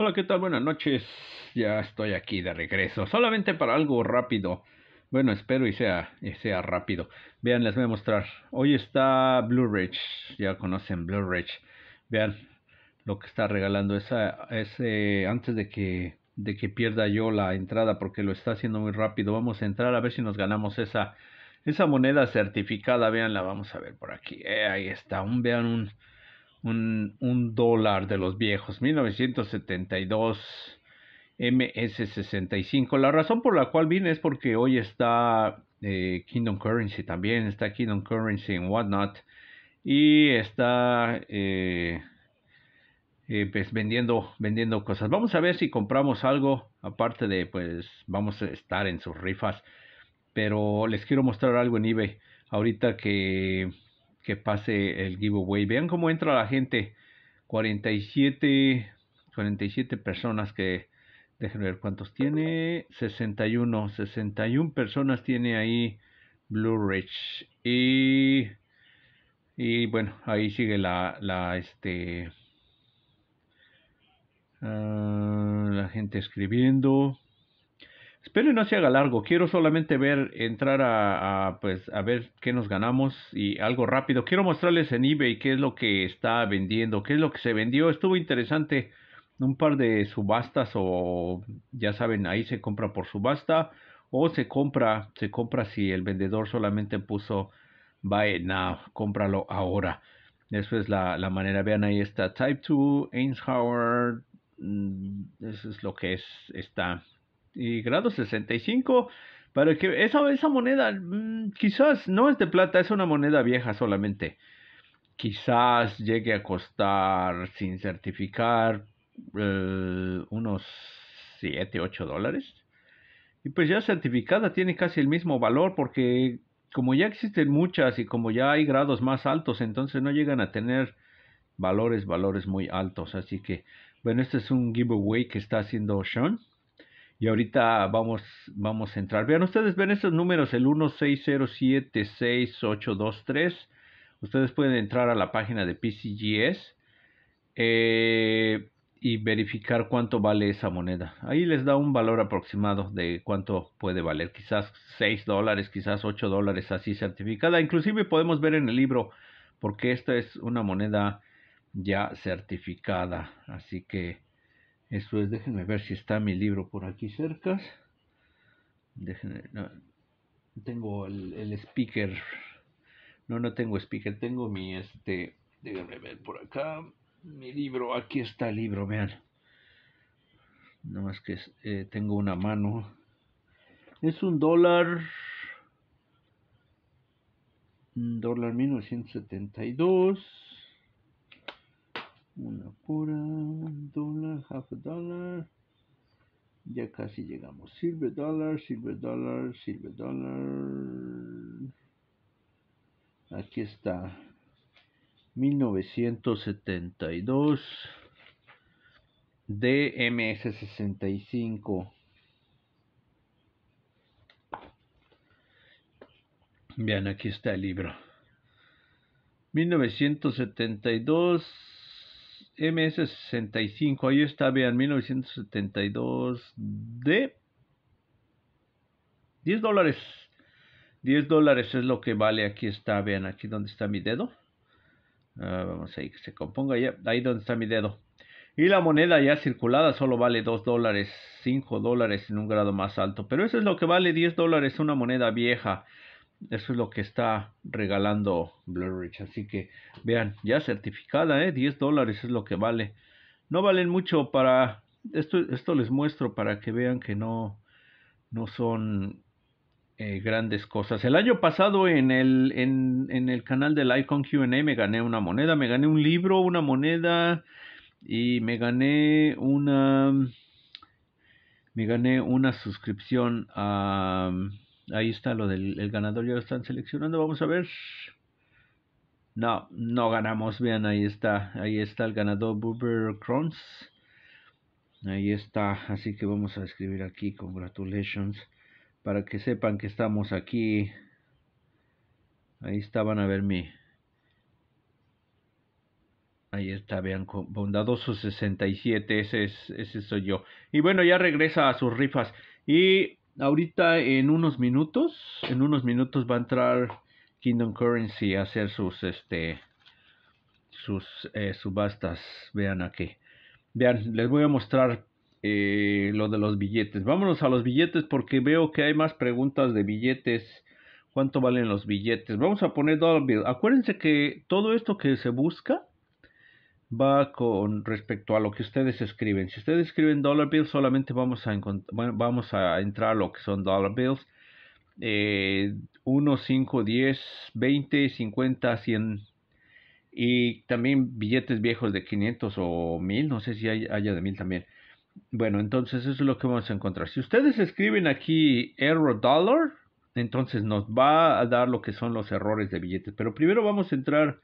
Hola, ¿qué tal? Buenas noches. Ya estoy aquí de regreso. Solamente para algo rápido. Bueno, espero y sea, sea rápido. Vean, les voy a mostrar. Hoy está Blue Ridge. Ya conocen Blue Ridge. Vean lo que está regalando. Esa, ese, antes de que, de que pierda yo la entrada porque lo está haciendo muy rápido. Vamos a entrar a ver si nos ganamos esa, esa moneda certificada. Vean, la vamos a ver por aquí. Eh, ahí está. Un, vean un un, dólar de los viejos, 1972. MS65. La razón por la cual vine es porque hoy está eh, Kingdom Currency también, está Kingdom Currency en Whatnot y está eh, eh, pues vendiendo, vendiendo cosas. Vamos a ver si compramos algo, aparte de pues vamos a estar en sus rifas, pero les quiero mostrar algo en eBay ahorita que que pase el giveaway. Vean cómo entra la gente. 47, 47 personas que... Déjenme ver cuántos tiene. 61. 61 personas tiene ahí Blue Ridge. Y, y bueno, ahí sigue la, este, ah, la gente escribiendo. Espero no se haga largo. Quiero solamente ver, entrar a, pues, a ver qué nos ganamos y algo rápido. Quiero mostrarles en eBay qué es lo que está vendiendo, qué es lo que se vendió. Estuvo interesante un par de subastas o ya saben, ahí se compra por subasta o se compra, se compra si el vendedor solamente puso buy it now, cómpralo ahora. Eso es la, la manera. Vean ahí está Type 2, Einshauer. Mm, eso es lo que es, está y grado 65. Para que esa, esa moneda mm, quizás no es de plata, es una moneda vieja solamente. Quizás llegue a costar sin certificar eh, unos 7, 8 dólares. Y pues ya certificada tiene casi el mismo valor porque como ya existen muchas y como ya hay grados más altos, entonces no llegan a tener valores, valores muy altos. Así que, bueno, este es un giveaway que está haciendo Sean. Y ahorita vamos, vamos a entrar. Vean, ustedes ven estos números, el 16076823. Ustedes pueden entrar a la página de PCGS eh, y verificar cuánto vale esa moneda. Ahí les da un valor aproximado de cuánto puede valer. Quizás 6 dólares, quizás 8 dólares así certificada. Inclusive podemos ver en el libro porque esta es una moneda ya certificada. Así que esto es, déjenme ver si está mi libro por aquí cerca. tengo el, speaker. No, no tengo speaker, tengo mi este. Déjenme ver por acá. Mi libro, aquí está el libro, vean. Nada más que eh, tengo una mano. Es un dólar. Un Dólar 1972. Una pura, un dólar, half a dollar. Ya casi llegamos. sirve dólar, silver dólar, silver dólar, Aquí está. 1972. DMS65. Vean, aquí está el libro. 1972. MS65, ahí está, vean, 1972 d 10 dólares. 10 dólares es lo que vale, aquí está, vean, aquí donde está mi dedo. Ah, vamos ahí que se componga ya, ahí donde está mi dedo. Y la moneda ya circulada solo vale 2 dólares, 5 dólares en un grado más alto. Pero eso es lo que vale 10 dólares una moneda vieja. Eso es lo que está regalando Blurrich. Así que vean, ya certificada, ¿eh? 10 dólares es lo que vale. No valen mucho para... Esto, esto les muestro para que vean que no, no son eh, grandes cosas. El año pasado en el, en, en el canal del Icon QA me gané una moneda, me gané un libro, una moneda y me gané una... Me gané una suscripción a ahí está lo del ganador, ya lo están seleccionando, vamos a ver. No, no ganamos, vean, ahí está, ahí está el ganador Boober Crons. Ahí está, así que vamos a escribir aquí, congratulations, para que sepan que estamos aquí. Ahí está, van a ver mi... Ahí está, vean, bondadoso 67, ese, es, ese soy yo. Y bueno, ya regresa a sus rifas. Y ahorita en unos minutos, en unos minutos va a entrar Kingdom Currency a hacer sus, este, sus eh, subastas. Vean aquí. Vean, les voy a mostrar eh, lo de los billetes. Vámonos a los billetes porque veo que hay más preguntas de billetes. ¿Cuánto valen los billetes? Vamos a poner dollar bill. Acuérdense que todo esto que se busca va con respecto a lo que ustedes escriben. Si ustedes escriben dollar bills, solamente vamos a, vamos a entrar lo que son dollar bills. Eh, 1, 5, 10, 20, 50, 100. Y también billetes viejos de 500 o 1000, no sé si hay, haya de 1000 también. Bueno, entonces eso es lo que vamos a encontrar. Si ustedes escriben aquí error dollar, entonces nos va a dar lo que son los errores de billetes. Pero primero vamos a entrar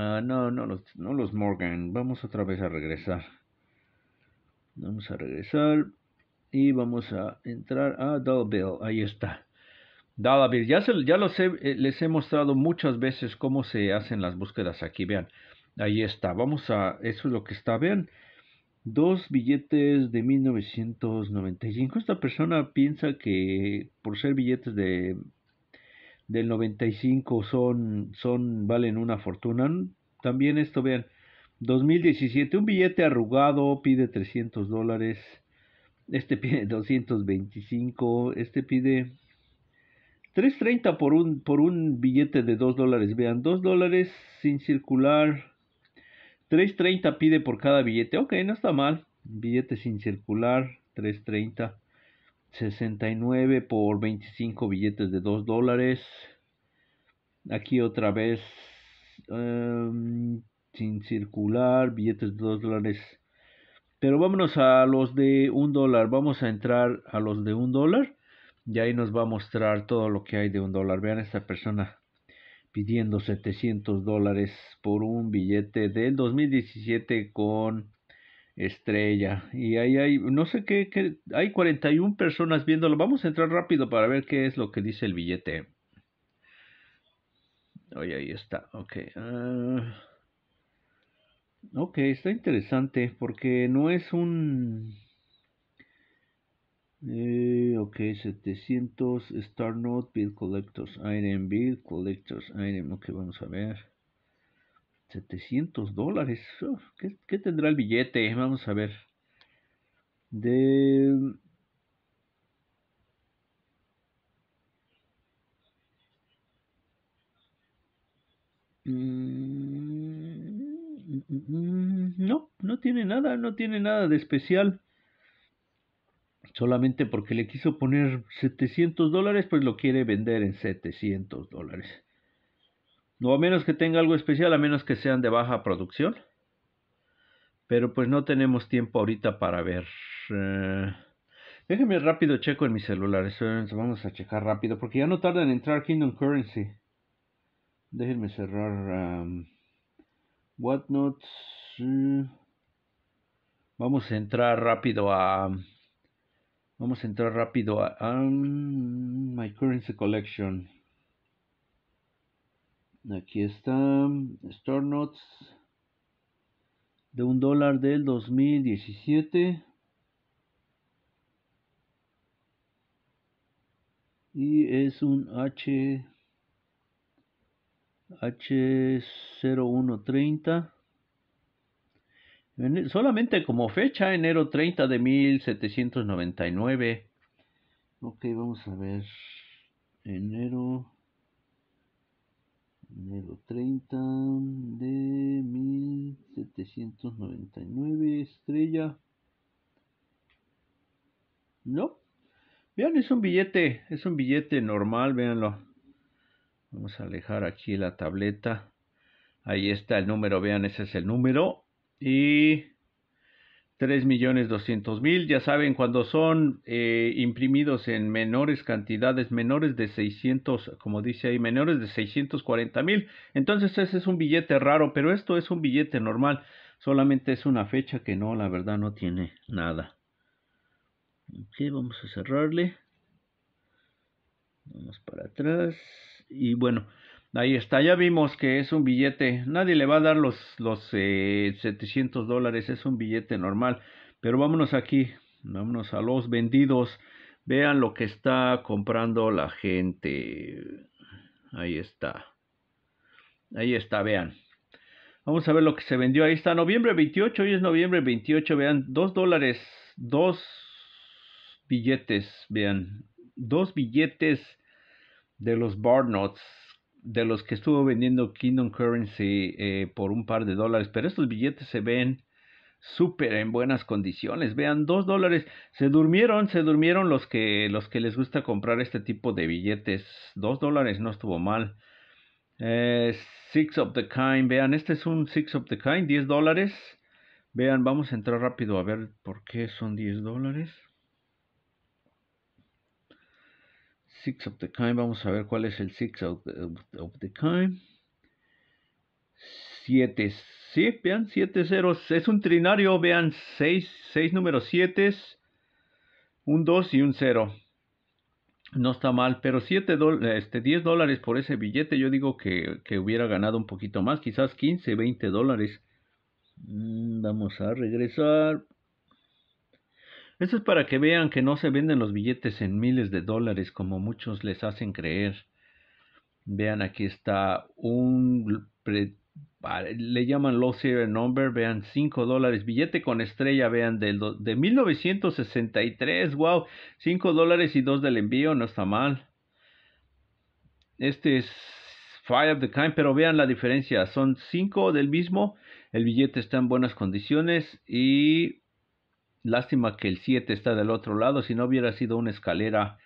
Ah, no, no los, no los Morgan. Vamos otra vez a regresar. Vamos a regresar. Y vamos a entrar a Bill, Ahí está. Dollarville. Ya, ya eh, les he mostrado muchas veces cómo se hacen las búsquedas aquí. Vean. Ahí está. Vamos a... Eso es lo que está. Vean. Dos billetes de 1995. Esta persona piensa que por ser billetes de del 95 son, son, valen una fortuna. También esto, vean, 2017, un billete arrugado pide 300 dólares, este pide 225, este pide 3.30 por un, por un billete de 2 dólares, vean, 2 dólares sin circular, 3.30 pide por cada billete, ok, no está mal, billete sin circular, 3.30. 69 por 25 billetes de 2 dólares. Aquí otra vez em, sin circular, billetes de 2 dólares. Pero vámonos a los de 1 dólar. Vamos a entrar a los de 1 dólar. Y ahí nos va a mostrar todo lo que hay de 1 dólar. Vean esta persona pidiendo 700 dólares por un billete del 2017 con estrella. Y ahí hay, no sé qué, hay 41 personas viéndolo. Vamos a entrar rápido para ver qué es lo que dice el billete. Oye, ahí está, ok. Ah, ok, está interesante porque no es un... Eh, ok, 700 Star Note Bill Collectors, iron Bill Collectors, Item, ok, vamos a ver. 700 dólares. ¿Qué, tendrá el billete? Vamos a ver. De... Mm, no, no tiene nada, no tiene nada de especial. Solamente porque le quiso poner 700 dólares, pues lo quiere vender en 700 dólares. No a menos que tenga algo especial, a menos que sean de baja producción. Pero pues no tenemos tiempo ahorita para ver. Eh, déjenme rápido checo en mi celular. vamos a checar rápido. Porque ya no tarda en entrar Kingdom Currency. Déjenme cerrar. Um, Whatnot. Eh, vamos a entrar rápido a. Vamos a entrar rápido a. Um, my Currency Collection. Aquí está mm, Store Notes de un dólar del 2017. Y es un H H0130. Solamente como fecha, enero 30 de 1799. Ok, vamos a ver. Enero Número 30 de 1799 estrella no vean es un billete es un billete normal véanlo vamos a alejar aquí la tableta ahí está el número vean ese es el número y 3.200.000, Ya saben, cuando son eh, imprimidos en menores cantidades, menores de 600, como dice ahí, menores de 640.000. Entonces ese es un billete raro, pero esto es un billete normal. Solamente es una fecha que no, la verdad, no tiene nada. Ok, vamos a cerrarle. Vamos para atrás. Y bueno, Ahí está, ya vimos que es un billete, nadie le va a dar los, los 700 eh, dólares, es un billete normal, pero vámonos aquí, vámonos a los vendidos, vean lo que está comprando la gente, ahí está, ahí está, vean, vamos a ver lo que se vendió, ahí está, noviembre 28, hoy es noviembre 28, vean, 2 dólares, 2 billetes, vean, dos billetes de los Barnots, de los que estuvo vendiendo Kingdom Currency eh, por un par de dólares, pero estos billetes se ven súper en buenas condiciones. Vean, dos dólares. Se durmieron, se durmieron los que, los que les gusta comprar este tipo de billetes. Dos dólares no estuvo mal. Eh, six of the kind. Vean, este es un six of the kind, 10 dólares. Vean, vamos a entrar rápido a ver por qué son 10 dólares. of the Kind. Vamos a ver cuál es el Six of, the, Kind. 7, sí, vean, 7 ceros. Es un trinario, vean, 6, números 7, un 2 y un 0. No está mal, pero 7 este, 10 dólares por ese billete, yo digo que hubiera ganado un poquito más, quizás 15, 20 dólares. Mm, vamos a regresar. Eso es para que vean que no se venden los billetes en miles de dólares como muchos les hacen creer. Vean, aquí está un... le llaman low serial number, vean 5 dólares, billete con estrella, vean, de 1963, wow, 5 dólares y 2 del envío, no está mal. Este es Fire of the Kind, pero vean la diferencia, son 5 del mismo, el billete está en buenas condiciones y Lástima que el 7 está del otro lado, si no hubiera sido una escalera,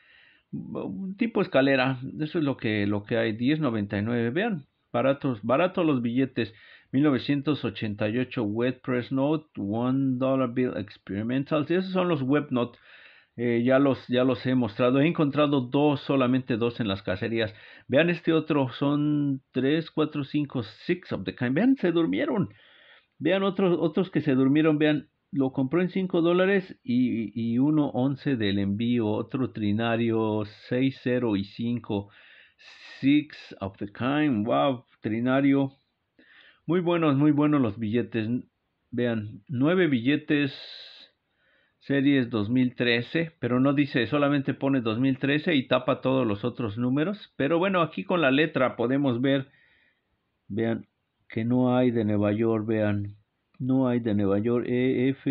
tipo escalera, eso es lo que, lo que hay, 10.99, vean, baratos, baratos los billetes, 1988 WordPress Note, Dollar Bill Experimental. esos son los WebNote, eh, ya, los, ya los he mostrado, he encontrado dos, solamente dos en las cacerías, vean este otro, son 3, 4, 5, 6 of the kind, vean, se durmieron, vean otros, otros que se durmieron, vean, lo compró en 5 dólares y, 1.11 del envío, otro trinario 6.0 y 5, 6 of the kind, wow, trinario. Muy buenos, muy buenos los billetes. Vean, 9 billetes series 2013, pero no dice, solamente pone 2013 y tapa todos los otros números. Pero bueno, aquí con la letra podemos ver, vean, que no hay de Nueva York, vean, no hay de Nueva York. EF.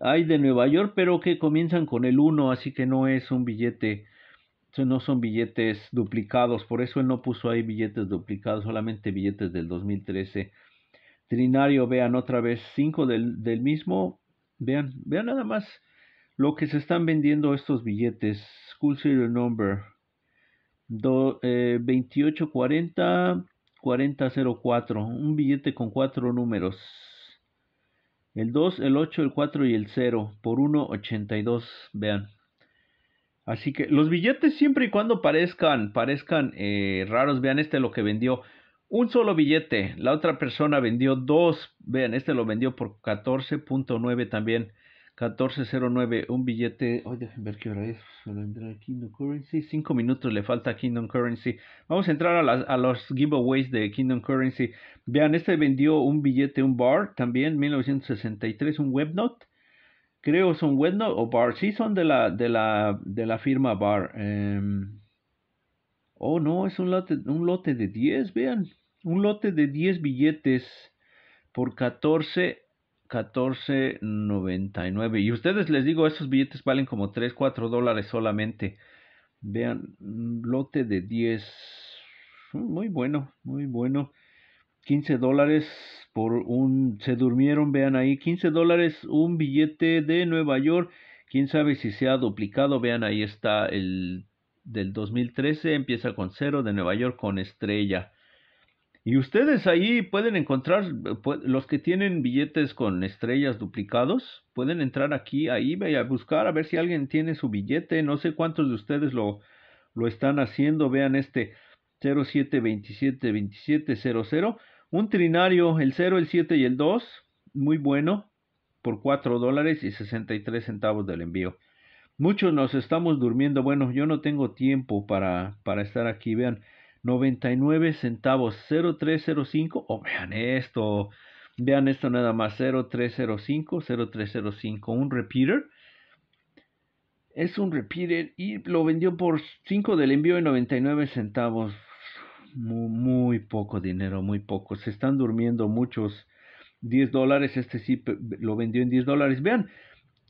Hay de Nueva York, pero que comienzan con el 1, así que no es un billete. No son billetes duplicados. Por eso él no puso ahí billetes duplicados, solamente billetes del 2013. Trinario, vean otra vez, 5 del, mismo. Vean, vean nada más lo que se están vendiendo estos billetes. School Serial Number. 2840 4004, un billete con cuatro números. El 2, el 8, el 4 y el 0 por 1.82, vean. Así que los billetes siempre y cuando parezcan, parezcan eh, raros, vean este lo que vendió. Un solo billete, la otra persona vendió dos, vean, este lo vendió por 14.9 también. 1409, un billete. Hoy ver qué hora es. Solo entrar Kingdom Currency. 5 minutos le falta a Kingdom Currency. Vamos a entrar a, los giveaways de Kingdom Currency. Vean, este vendió un billete, un bar también, 1963, un webnote. Creo son webnote o bar. Sí, son de la, de la, de la firma bar. Em, oh, no, es un lote, un lote de 10, vean. Un lote de 10 billetes por 14 14.99. Y ustedes les digo, esos billetes valen como 3, 4 dólares solamente. Vean, lote de 10. Muy bueno, muy bueno. 15 dólares por un... Se durmieron, vean ahí. 15 dólares un billete de Nueva York. Quién sabe si se ha duplicado. Vean, ahí está el del 2013. Empieza con cero de Nueva York con estrella. Y ustedes ahí pueden encontrar, eh, los que tienen billetes con estrellas duplicados, pueden entrar aquí ahí, a buscar a ver si alguien tiene su billete. No sé cuántos de ustedes lo, lo están haciendo. Vean este 07272700. Un trinario, el 0, el 7 y el 2. Muy bueno, por 4 dólares y 63 centavos del envío. Muchos nos estamos durmiendo. Bueno, yo no tengo tiempo para, para estar aquí. Vean. 99 centavos 0305. o vean esto. Vean esto nada más 0305 0305. Un repeater. Es un repeater y lo vendió por 5 del envío de 99 centavos. Muy, muy poco dinero, muy poco. Se están durmiendo muchos. 10 dólares, este sí lo vendió en 10 dólares. Vean,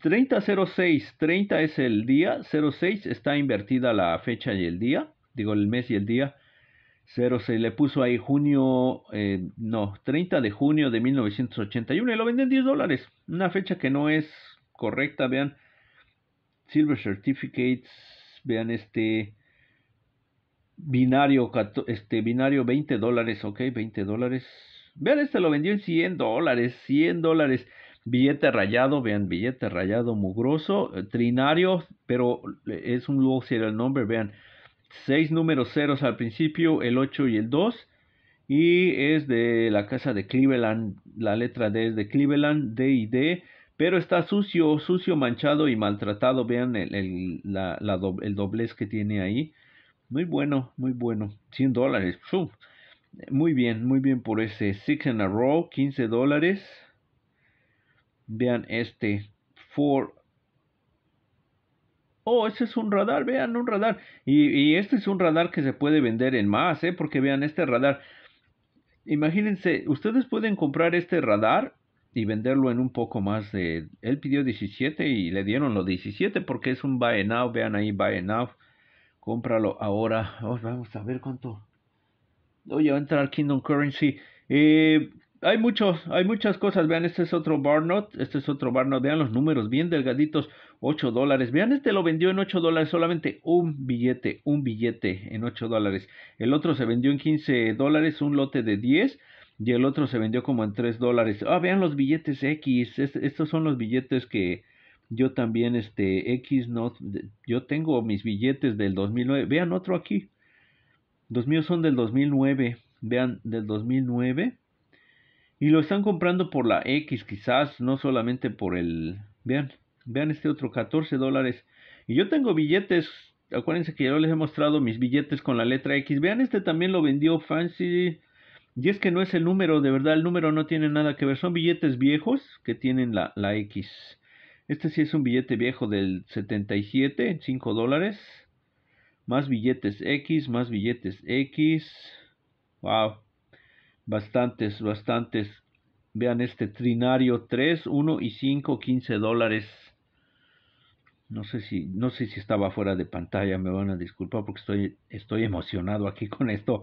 3006, 30 es el día, 06 está invertida la fecha y el día, digo el mes y el día se le puso ahí junio, eh, no, 30 de junio de 1981 y lo venden 10 dólares. Una fecha que no es correcta, vean. Silver Certificates, vean este binario, este binario 20 dólares, ok, 20 dólares. Vean, este lo vendió en 100 dólares, 100 dólares. Billete rayado, vean, billete rayado mugroso, eh, trinario, pero es un luego el nombre vean seis números ceros al principio, el 8 y el 2. Y es de la casa de Cleveland. La letra D es de Cleveland, D y D. Pero está sucio, sucio, manchado y maltratado. Vean el, doblez que tiene ahí. Muy bueno, muy bueno. 100 dólares. Muy bien, muy bien por ese. Six in a row, 15 dólares. Vean este. Four oh, ese es un radar, vean, un radar. Y, este es un radar que se puede vender en más, ¿eh? porque vean, este radar, imagínense, ustedes pueden comprar este radar y venderlo en un poco más de, él pidió 17 y le dieron los 17 porque es un buy now, vean ahí, buy now, cómpralo ahora, oh, vamos a ver cuánto, oye, va a entrar Kingdom Currency, eh, hay muchos, hay muchas cosas. Vean, este es otro Barnot, este es otro Barnot. Vean los números, bien delgaditos, 8 dólares. Vean, este lo vendió en 8 dólares, solamente un billete, un billete en 8 dólares. El otro se vendió en 15 dólares, un lote de 10 y el otro se vendió como en 3 dólares. Ah, vean los billetes X, estos son los billetes que yo también, este, X, no, yo tengo mis billetes del 2009. Vean otro aquí, los míos son del 2009, vean, del 2009. Y lo están comprando por la X quizás, no solamente por el... Vean, vean este otro, 14 dólares. Y yo tengo billetes, acuérdense que yo les he mostrado mis billetes con la letra X. Vean, este también lo vendió Fancy. Y es que no es el número, de verdad, el número no tiene nada que ver. Son billetes viejos que tienen la, la X. Este sí es un billete viejo del 77, 5 dólares. Más billetes X, más billetes X. Wow bastantes, bastantes. Vean este trinario 3, 1 y 5, 15 dólares. No sé si, no sé si estaba fuera de pantalla, me van a disculpar porque estoy, estoy emocionado aquí con esto.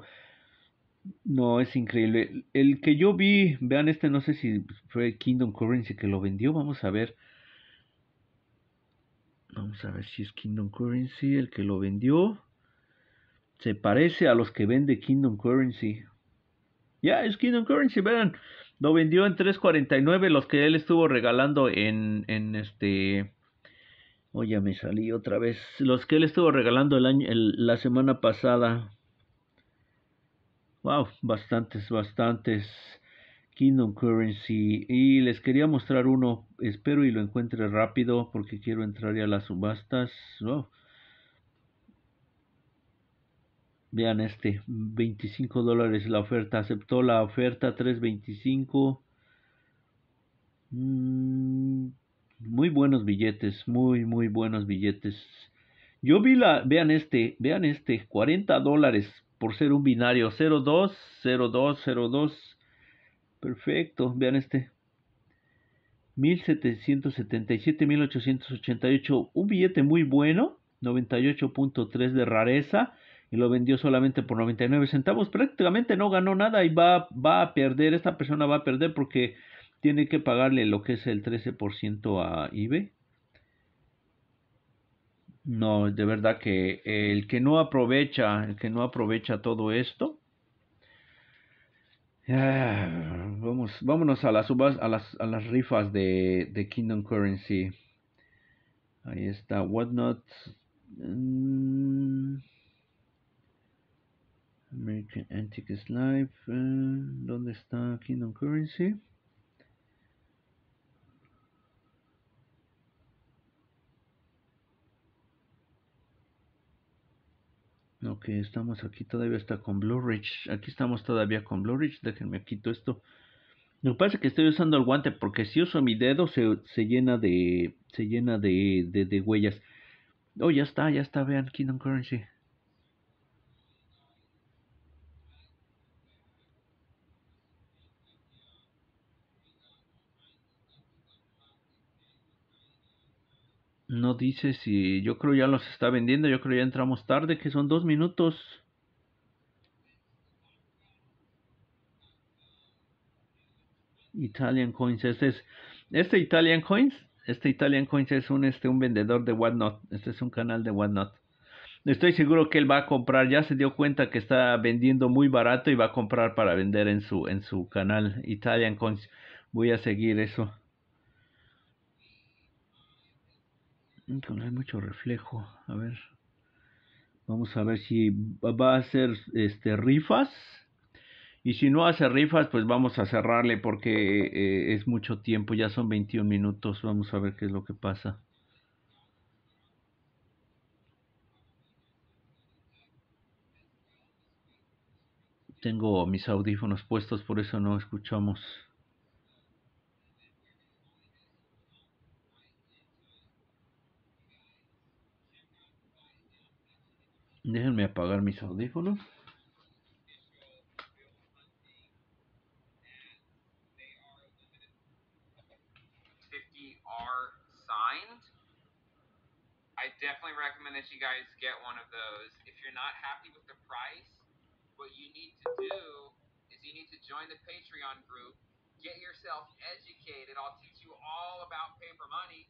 No, es increíble. El que yo vi, vean este, no sé si fue Kingdom Currency que lo vendió, vamos a ver. Vamos a ver si es Kingdom Currency el que lo vendió. Se parece a los que vende Kingdom Currency. Ya, es Kingdom Currency, vean. Lo vendió en 3.49 los que él estuvo regalando en, en este... Oye, me salí otra vez. Los que él estuvo regalando el la semana pasada. Wow, bastantes, bastantes. Kingdom Currency. Y les quería mostrar uno. Espero y lo encuentre rápido porque quiero entrar ya a las subastas. Wow. Vean este, 25 dólares la oferta. Aceptó la oferta 325. Mm, muy buenos billetes, muy, muy buenos billetes. Yo vi la, vean este, vean este, 40 dólares por ser un binario. 02, 02, 02. Perfecto, vean este. 1777, 1888. Un billete muy bueno. 98.3 de rareza y lo vendió solamente por 99 centavos, prácticamente no ganó nada y va, va a perder, esta persona va a perder porque tiene que pagarle lo que es el 13% a eBay. No, de verdad que el que no aprovecha, el que no aprovecha todo esto, vamos, vámonos a las, subas, a las, a las rifas de, Kingdom Currency. Ahí está, Whatnot. Mm. American Antiques Life eh, ¿Dónde está Kingdom Currency? Ok, estamos aquí, todavía está con Blue Ridge. Aquí estamos todavía con Blue Ridge. Déjenme quito esto. Me parece que estoy usando el guante porque si uso mi dedo se, llena de se llena de huellas. Oh, ya está, ya está, vean, Kingdom Currency. No dice si yo creo ya los está vendiendo, yo creo ya entramos tarde, que son dos minutos. Italian Coins, este es, este Italian Coins, este Italian Coins es un, este, un vendedor de Whatnot, este es un canal de Whatnot. Estoy seguro que él va a comprar, ya se dio cuenta que está vendiendo muy barato y va a comprar para vender en su, en su canal Italian Coins. Voy a seguir eso. no hay mucho reflejo. A ver. Vamos a ver si va a hacer este, rifas. Y si no hace rifas, pues vamos a cerrarle porque eh, es mucho tiempo. Ya son 21 minutos. Vamos a ver qué es lo que pasa. Tengo mis audífonos puestos, por eso no escuchamos. Déjenme apagar mis audífonos. I definitely recommend that you guys get one of those. If you're not happy with the price, what you need to do is you need to join the Patreon group, get yourself educated. I'll teach you all about paper money,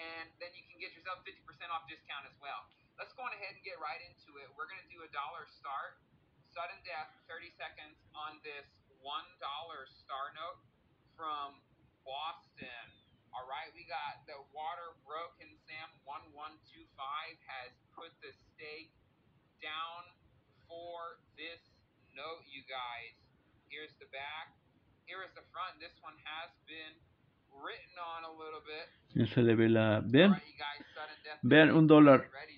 and then you can get yourself 50% off discount as well let's go on ahead and get right into it. We're going to do a dollar start, sudden death, 30 seconds on this $1 star note from Boston. All right, we got the water broken. Sam 1125 has put the stake down for this note, you guys. Here's the back. Here is the front. This one has been written on a little bit. Se le ve la... Bien. Right, guys, Vean un dólar. Ready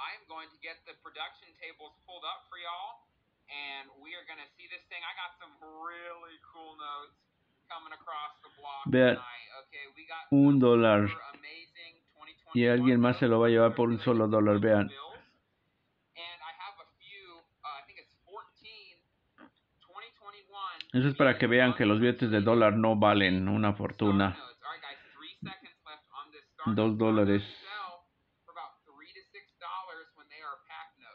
I'm going to get the production tables pulled up for y'all, and we are going to see this thing. I got some really cool notes coming across the block Vean, tonight. Okay, we got un dólar. y alguien más se lo va a llevar por un solo dólar. Vean. Eso es para que vean que los billetes de dólar no valen una fortuna. Dos dólares.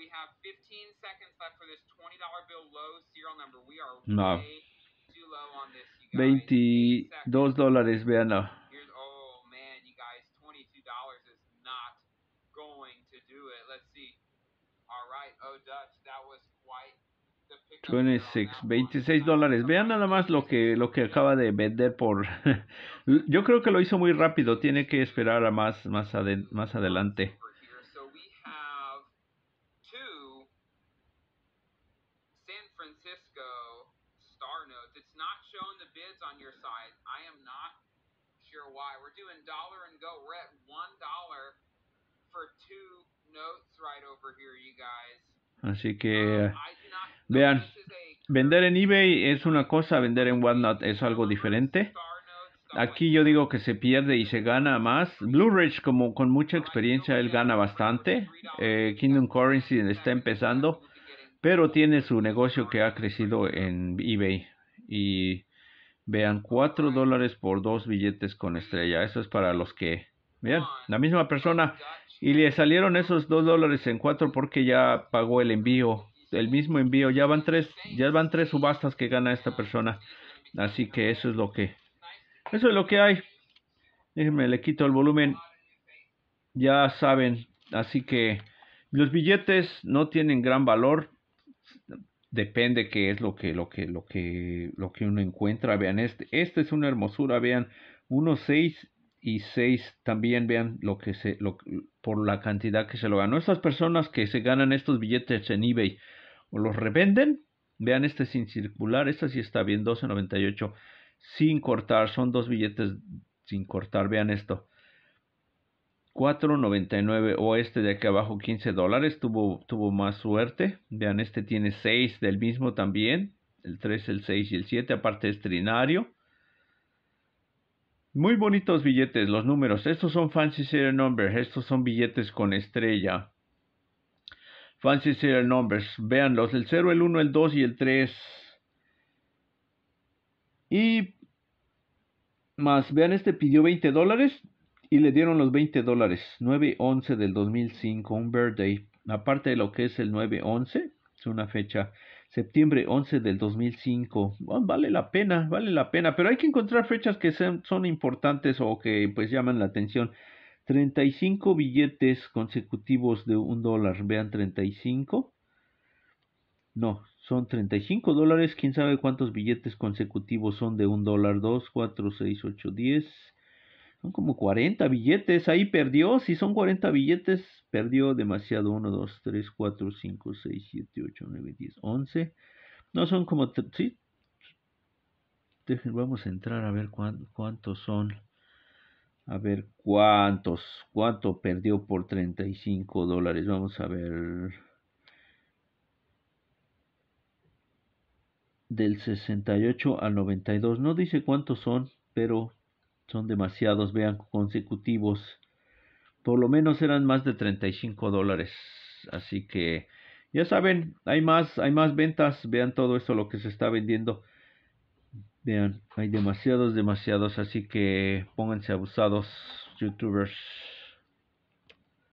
We have 15 seconds left for this $20 bill low serial number. We are no. way too low on this, you guys. 22 dólares, veanlo. oh man, you guys, $22 is not going to do it. Let's see. All right, oh Dutch, that was quite 26, 26 dólares. Vean nada más lo que, lo que acaba de vender por... Yo creo que lo hizo muy rápido. Tiene que esperar a más, más, ade más adelante. Así que vean, vender en eBay es una cosa, vender en OneNote es algo diferente. Aquí yo digo que se pierde y se gana más. Blue Ridge, como con mucha experiencia, él gana bastante. Eh, Kingdom Currency está empezando, pero tiene su negocio que ha crecido en eBay y Vean, 4 dólares por dos billetes con estrella. Eso es para los que... Vean, la misma persona. Y le salieron esos 2 dólares en 4 porque ya pagó el envío. El mismo envío. Ya van tres, ya van tres subastas que gana esta persona. Así que eso es lo que... Eso es lo que hay. Déjenme, le quito el volumen. Ya saben. Así que los billetes no tienen gran valor depende qué es lo que, lo que, lo que, lo que uno encuentra. Vean, este, este es una hermosura, vean, 6 y 6 también, vean lo que se, por la cantidad que se lo ganó. Estas personas que se ganan estos billetes en eBay o los revenden, vean este sin circular, esta sí está bien, 12.98 sin cortar, son dos billetes sin cortar, vean esto. 4.99 o este de aquí abajo 15 dólares tuvo, tuvo más suerte vean este tiene 6 del mismo también el 3 el 6 y el 7 aparte es trinario muy bonitos billetes los números estos son fancy serial numbers estos son billetes con estrella fancy serial numbers veanlos el 0 el 1 el 2 y el 3 y más vean este pidió 20 dólares y le dieron los 20 dólares, 9-11 del 2005, un birthday, aparte de lo que es el 9-11, es una fecha, septiembre 11 del 2005, vale la pena, vale la pena, pero hay que encontrar fechas que son importantes o que pues llaman la atención. 35 billetes consecutivos de un dólar, vean 35. No, son 35 dólares, quién sabe cuántos billetes consecutivos son de un dólar, 2, 4, 6, 8, 10. Son como 40 billetes. Ahí perdió. Si son 40 billetes, perdió demasiado. 1, 2, 3, 4, 5, 6, 7, 8, 9, 10, 11. No son como... Sí. vamos a entrar a ver cuántos son. A ver cuántos. Cuánto perdió por 35 dólares. Vamos a ver. Del 68 al 92. No dice cuántos son, pero son demasiados, vean consecutivos. Por lo menos eran más de 35 dólares. Así que ya saben, hay más, hay más ventas. Vean todo eso lo que se está vendiendo. Vean, hay demasiados, demasiados. Así que pónganse abusados, youtubers.